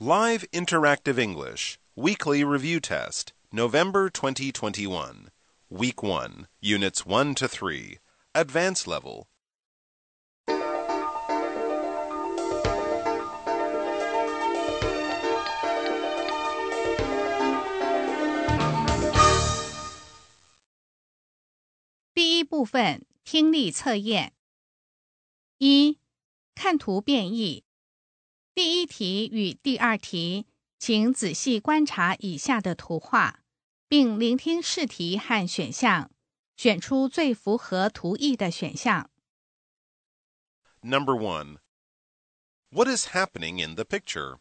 Live Interactive English Weekly Review Test, November 2021. Week 1, Units 1 to 3, Advanced Level. 第一部分听力测验。一，看图变译。第一题与第二题，请仔细观察以下的图画，并聆听试题和选项，选出最符合图意的选项。Number one, what is happening in the picture?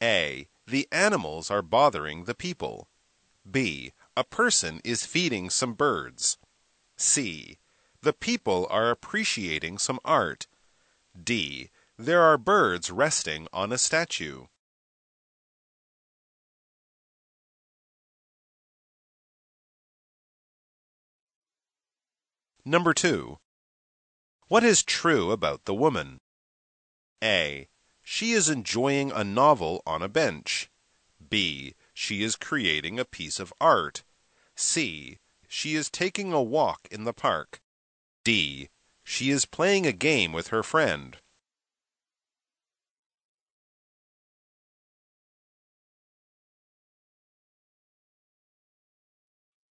A. The animals are bothering the people. B. A person is feeding some birds. C. The people are appreciating some art. D. There are birds resting on a statue. Number 2. What is true about the woman? A. She is enjoying a novel on a bench. B. She is creating a piece of art. C. She is taking a walk in the park. D. She is playing a game with her friend.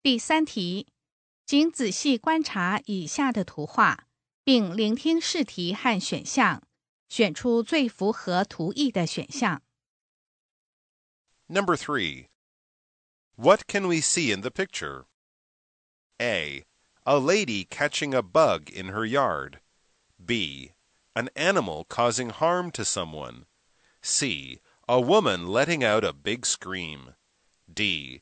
第三题，请仔细观察以下的图画，并聆听试题和选项，选出最符合图意的选项。Number three. What can we see in the picture? A. A lady catching a bug in her yard. B. An animal causing harm to someone. C. A woman letting out a big scream. D.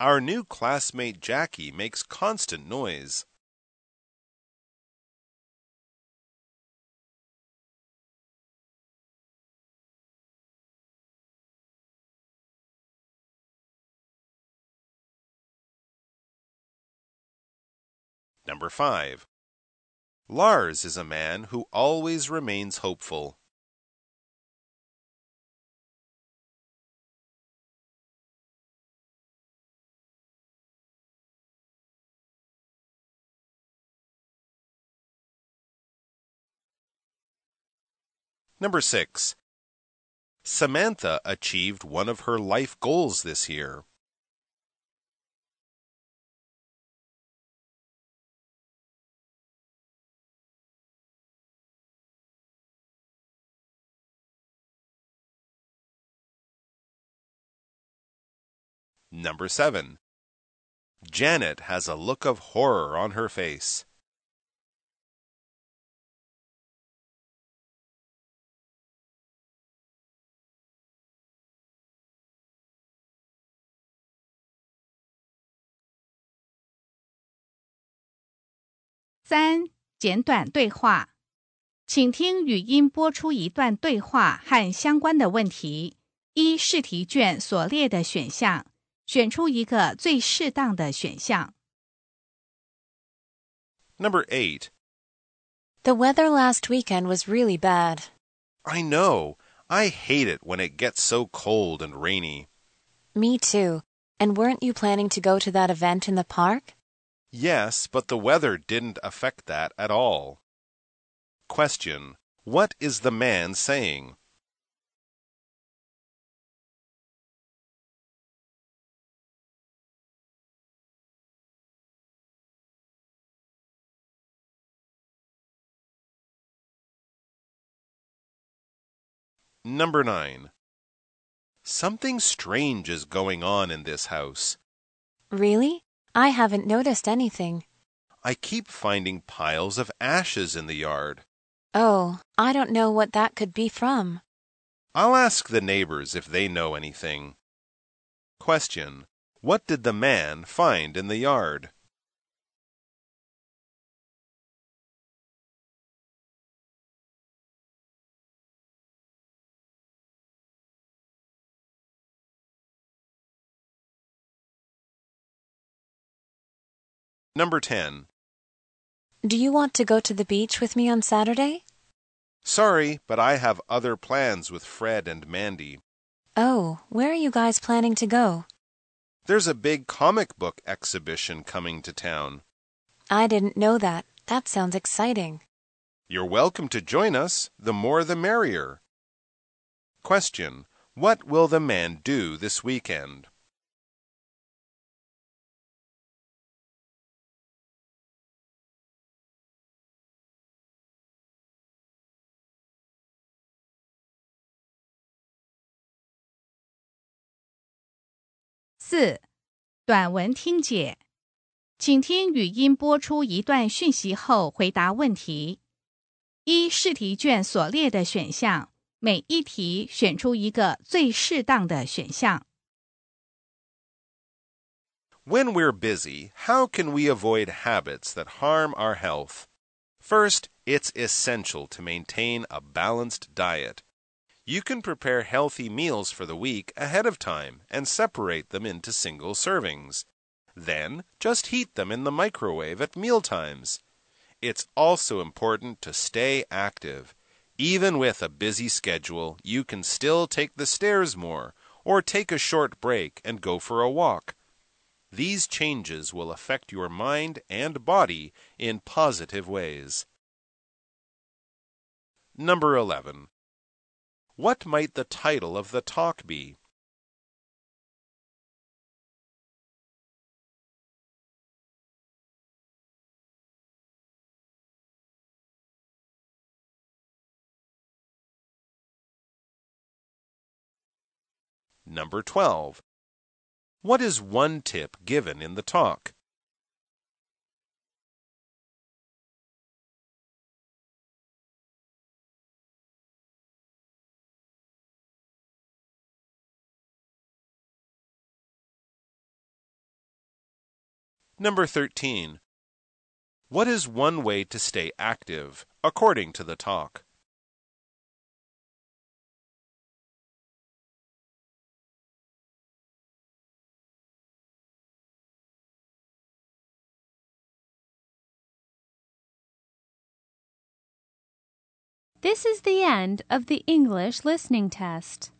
Our new classmate Jackie makes constant noise. Number 5. Lars is a man who always remains hopeful. Number six, Samantha achieved one of her life goals this year. Number seven, Janet has a look of horror on her face. 三简短对话，请听语音播出一段对话和相关的问题。一试题卷所列的选项，选出一个最适当的选项。Number eight. The weather last weekend was really bad. I know. I hate it when it gets so cold and rainy. Me too. And weren't you planning to go to that event in the park? Yes, but the weather didn't affect that at all. Question. What is the man saying? Number 9. Something strange is going on in this house. Really? I haven't noticed anything. I keep finding piles of ashes in the yard. Oh, I don't know what that could be from. I'll ask the neighbors if they know anything. Question. What did the man find in the yard? Number 10. Do you want to go to the beach with me on Saturday? Sorry, but I have other plans with Fred and Mandy. Oh, where are you guys planning to go? There's a big comic book exhibition coming to town. I didn't know that. That sounds exciting. You're welcome to join us. The more the merrier. Question. What will the man do this weekend? 四短文听解请听语音播出一段讯息后回答问题一试题卷所列的选项每一题选出一个最适当的选项 when we we're busy, how can we avoid habits that harm our health? First, it's essential to maintain a balanced diet. You can prepare healthy meals for the week ahead of time and separate them into single servings. Then just heat them in the microwave at mealtimes. It's also important to stay active. Even with a busy schedule, you can still take the stairs more or take a short break and go for a walk. These changes will affect your mind and body in positive ways. Number 11. What might the title of the talk be? Number 12. What is one tip given in the talk? Number 13. What is one way to stay active, according to the talk? This is the end of the English listening test.